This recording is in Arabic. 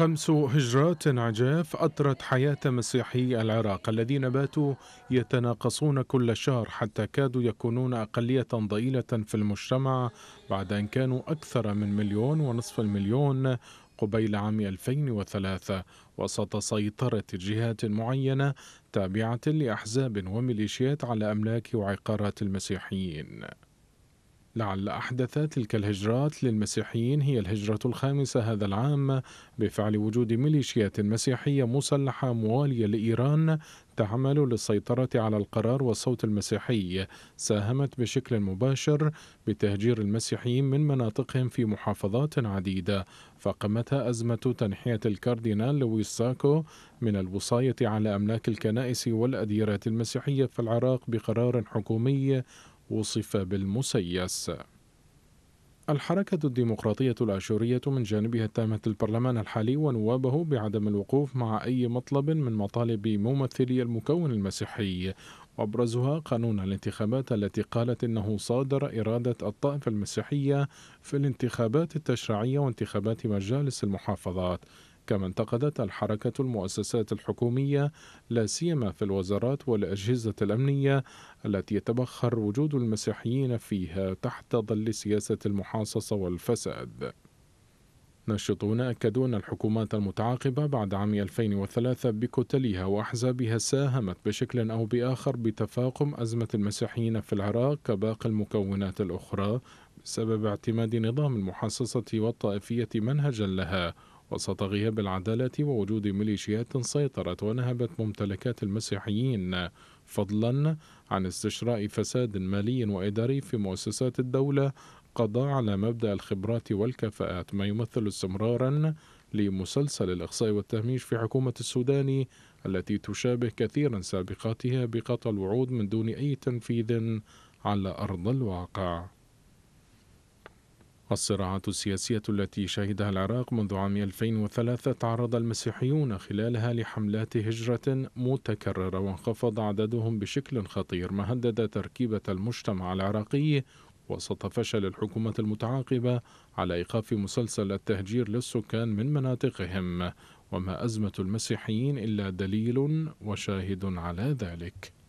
خمس هجرات عجاف أطرت حياة مسيحي العراق الذين باتوا يتناقصون كل شهر حتى كادوا يكونون أقلية ضئيلة في المجتمع بعد أن كانوا أكثر من مليون ونصف المليون قبيل عام 2003 وسط سيطرة جهات معينة تابعة لأحزاب وميليشيات على أملاك وعقارات المسيحيين لعل أحدث تلك الهجرات للمسيحيين هي الهجرة الخامسة هذا العام بفعل وجود ميليشيات مسيحية مسلحة موالية لإيران تعمل للسيطرة على القرار والصوت المسيحي ساهمت بشكل مباشر بتهجير المسيحيين من مناطقهم في محافظات عديدة فقامتها أزمة تنحية الكاردينال لويس ساكو من الوصاية على أملاك الكنائس والأديرات المسيحية في العراق بقرار حكومي وصف بالمسيس الحركة الديمقراطية الآشورية من جانبها اتهمت البرلمان الحالي ونوابه بعدم الوقوف مع أي مطلب من مطالب ممثلي المكون المسيحي وأبرزها قانون الانتخابات التي قالت إنه صادر إرادة الطائفة المسيحية في الانتخابات التشريعية وانتخابات مجالس المحافظات كما انتقدت الحركة المؤسسات الحكومية لا سيما في الوزارات والأجهزة الأمنية التي يتبخر وجود المسيحيين فيها تحت ظل سياسة المحاصصة والفساد. ناشطون أكدوا أن الحكومات المتعاقبة بعد عام 2003 بكتلها وأحزابها ساهمت بشكل أو بآخر بتفاقم أزمة المسيحيين في العراق كباقي المكونات الأخرى بسبب اعتماد نظام المحاصصة والطائفية منهجا لها وسط غياب العدالة ووجود ميليشيات سيطرت ونهبت ممتلكات المسيحيين فضلا عن استشراء فساد مالي وإداري في مؤسسات الدولة قضى على مبدأ الخبرات والكفاءات ما يمثل استمرارا لمسلسل الإقصاء والتهميش في حكومة السودان التي تشابه كثيرا سابقاتها بقطع الوعود من دون أي تنفيذ على أرض الواقع الصراعات السياسية التي شهدها العراق منذ عام 2003 تعرض المسيحيون خلالها لحملات هجرة متكررة وانخفض عددهم بشكل خطير ما هدد تركيبة المجتمع العراقي وسط فشل الحكومة المتعاقبة على إيقاف مسلسل التهجير للسكان من مناطقهم وما أزمة المسيحيين إلا دليل وشاهد على ذلك